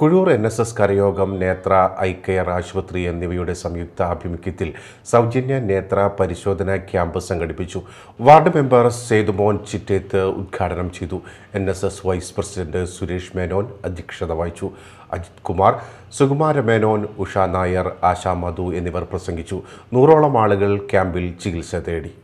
Kuzhur N S S Karayogam Netra eye care ആശുപത്രി എന്നിവയുടെ സംയുക്ത ആഭിമുഖ്യത്തിൽ സൗജന്യ നേത്ര പരിശോധന ക്യാമ്പ് സംഘടിപ്പിച്ചു വാർഡ് മെമ്പർ സേതുമോൻ ചിറ്റേത്ത് ഉദ്ഘാടനം ചെയ്തു N S S vice president Suresh Menon അധ്യക്ഷത വഹിച്ചു അജിത് കുമാർ സുകുമാര മേനോൻ ഉഷ നായർ ആശാ മധു എന്നിവർ പ്രസംഗിച്ചു നൂറോളം ആളുകൾ ക്യാമ്പിൽ ചികിത്സ തേടി